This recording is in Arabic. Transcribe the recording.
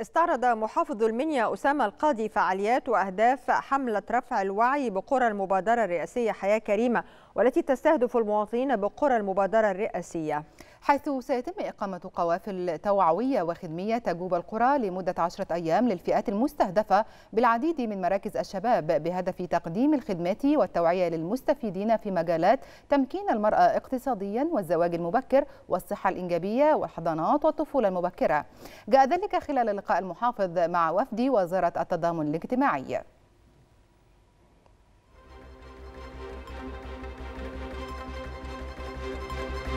استعرض محافظ المنيا أسامة القاضي فعاليات وأهداف حملة رفع الوعي بقرى المبادرة الرئاسية حياة كريمة والتي تستهدف المواطنين بقرى المبادرة الرئاسية حيث سيتم إقامة قوافل توعوية وخدمية تجوب القرى لمدة عشرة أيام للفئات المستهدفة بالعديد من مراكز الشباب بهدف تقديم الخدمات والتوعية للمستفيدين في مجالات تمكين المرأة اقتصاديا والزواج المبكر والصحة الإنجابية والحضانات والطفولة المبكرة جاء ذلك خلال لقاء المحافظ مع وفد وزارة التضامن الاجتماعي